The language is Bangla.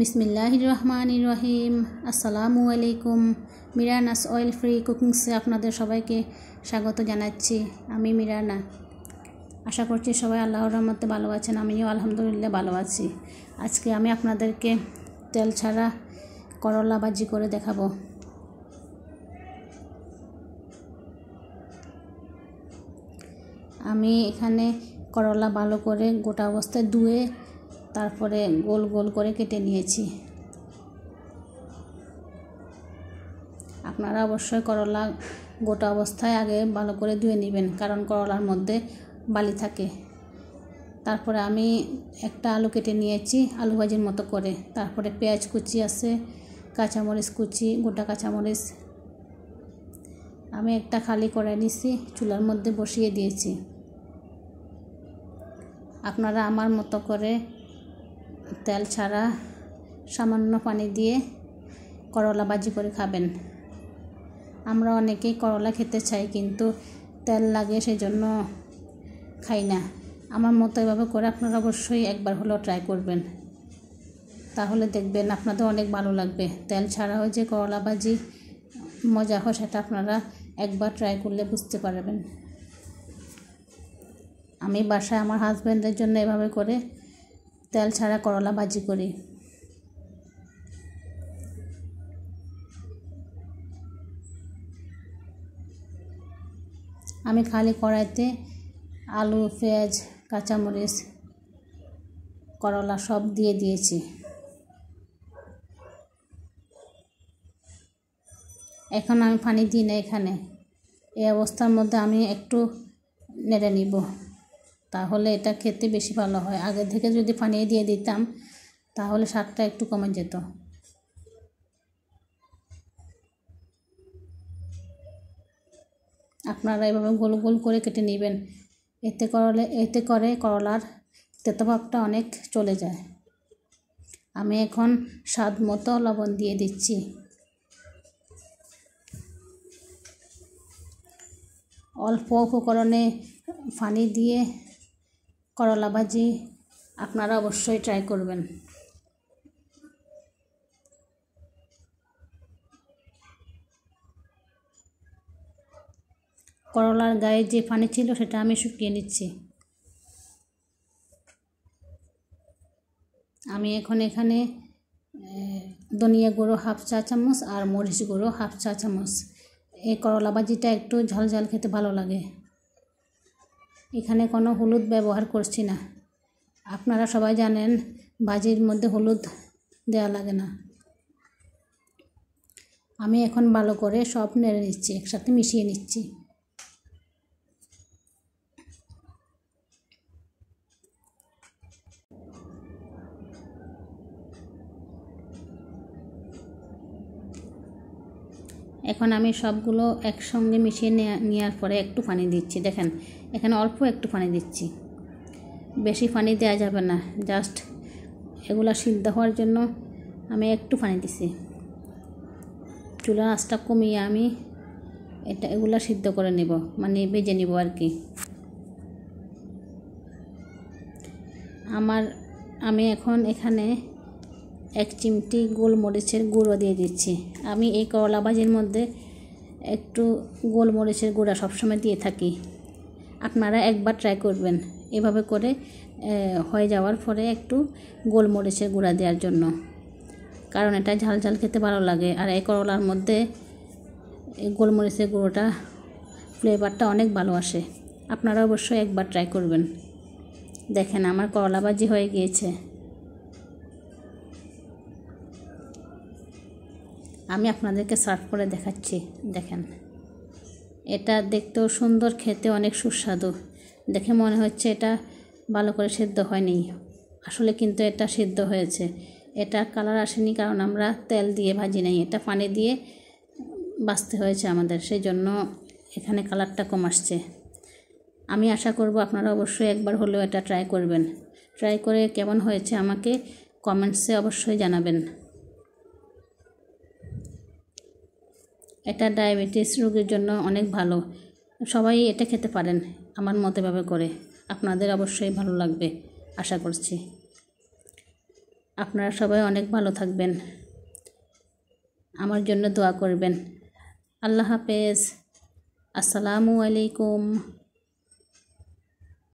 বিসমিল্লাহ রহমান রহিম আসসালামু আলাইকুম মিরানাস অয়েল ফ্রি কুকিংসে আপনাদের সবাইকে স্বাগত জানাচ্ছি আমি মিরানা আশা করছি সবাই আল্লাহর রহমতে ভালো আছেন আমিও আলহামদুলিল্লাহ ভালো আছি আজকে আমি আপনাদেরকে তেল ছাড়া করলা বাজি করে দেখাবো আমি এখানে করলা ভালো করে গোটা অবস্থায় ধুয়ে তারপরে গোল গোল করে কেটে নিয়েছি আপনারা অবশ্যই করলা গোটা অবস্থায় আগে ভালো করে ধুয়ে নেবেন কারণ করলার মধ্যে বালি থাকে তারপরে আমি একটা আলু কেটে নিয়েছি আলু ভাজির মতো করে তারপরে পেঁয়াজ কুচি আছে কাঁচামরিচ কুচি গোটা কাঁচামরিচ আমি একটা খালি করে নিছি চুলার মধ্যে বসিয়ে দিয়েছি আপনারা আমার মতো করে তেল ছাড়া সামান্য পানি দিয়ে করলা ভাজি করে খাবেন আমরা অনেকেই করলা খেতে চাই কিন্তু তেল লাগে সেই জন্য খাই না আমার মতো এভাবে করে আপনারা অবশ্যই একবার হলেও ট্রাই করবেন তাহলে দেখবেন আপনাদের অনেক ভালো লাগবে তেল ছাড়াও যে করলা ভাজি মজা হয় সেটা আপনারা একবার ট্রাই করলে বুঝতে পারবেন আমি বাসায় আমার হাজব্যান্ডের জন্য এভাবে করে তেল ছাড়া করলা ভাজি করি আমি খালি কড়াইতে আলু পেঁয়াজ কাঁচামরিচ করলা সব দিয়ে দিয়েছি এখন আমি পানি দিই না এখানে এই অবস্থার মধ্যে আমি একটু নেড়ে নিব তাহলে এটা খেতে বেশি ভালো হয় আগে থেকে যদি ফানিয়ে দিয়ে দিতাম তাহলে স্বাদটা একটু কমে যেত আপনারা এভাবে গোল গোল করে কেটে নেবেন এতে করলে এতে করে করলার তেতভাবটা অনেক চলে যায় আমি এখন স্বাদ মতো লবণ দিয়ে দিচ্ছি অল্প উপকরণে পানি দিয়ে করলা ভাজি আপনারা অবশ্যই ট্রাই করবেন করলার গায়ে যে পানি ছিল সেটা আমি শুকিয়ে নিচ্ছি আমি এখন এখানে ধনিয়া গুঁড়ো হাফ চা চামচ আর মরিচ গুঁড়ো হাফ চা চামচ এই করলা ভাজিটা একটু ঝাল ঝাল খেতে ভালো লাগে এখানে কোনো হলুদ ব্যবহার করছি না আপনারা সবাই জানেন ভাজির মধ্যে হলুদ দেওয়া লাগে না আমি এখন ভালো করে সব নেড়ে নিচ্ছি একসাথে মিশিয়ে নিচ্ছি এখন আমি সবগুলো একসঙ্গে মিশিয়ে নেওয়ার পরে একটু পানি দিচ্ছি দেখেন এখানে অল্প একটু পানি দিচ্ছি বেশি পানি দেওয়া যাবে না জাস্ট এগুলা সিদ্ধ হওয়ার জন্য আমি একটু পানি দিছি চুলার আঁচটা কমিয়ে আমি এটা এগুলা সিদ্ধ করে নেব মানে বেজে নিব আর কি আমার আমি এখন এখানে এক চিমটি গোলমরিচের গুঁড়ো দিয়ে দিচ্ছি আমি এই করলা ভাজির মধ্যে একটু গোলমরিচের গুঁড়া সবসময় দিয়ে থাকি আপনারা একবার ট্রাই করবেন এভাবে করে হয়ে যাওয়ার পরে একটু গোলমরিচের গুঁড়া দেওয়ার জন্য কারণ এটা ঝাল ঝাল খেতে ভালো লাগে আর এই করলার মধ্যে এই গোলমরিচের গুঁড়োটা ফ্লেভারটা অনেক ভালো আসে আপনারা অবশ্যই একবার ট্রাই করবেন দেখেন আমার করলা ভাজি হয়ে গিয়েছে আমি আপনাদেরকে সার্ভ করে দেখাচ্ছি দেখেন এটা দেখতেও সুন্দর খেতে অনেক সুস্বাদু দেখে মনে হচ্ছে এটা ভালো করে সেদ্ধ হয়নি আসলে কিন্তু এটা সেদ্ধ হয়েছে এটা কালার আসেনি কারণ আমরা তেল দিয়ে ভাজি নাই এটা পানি দিয়ে বাঁচতে হয়েছে আমাদের সেই জন্য এখানে কালারটা কম আসছে আমি আশা করব আপনারা অবশ্যই একবার হলেও এটা ট্রাই করবেন ট্রাই করে কেমন হয়েছে আমাকে কমেন্টসে অবশ্যই জানাবেন এটা ডায়াবেটিস রোগের জন্য অনেক ভালো সবাই এটা খেতে পারেন আমার মতে ভাবে করে আপনাদের অবশ্যই ভালো লাগবে আশা করছি আপনারা সবাই অনেক ভালো থাকবেন আমার জন্য দোয়া করবেন আল্লাহ হাফেজ আসসালামু আলাইকুম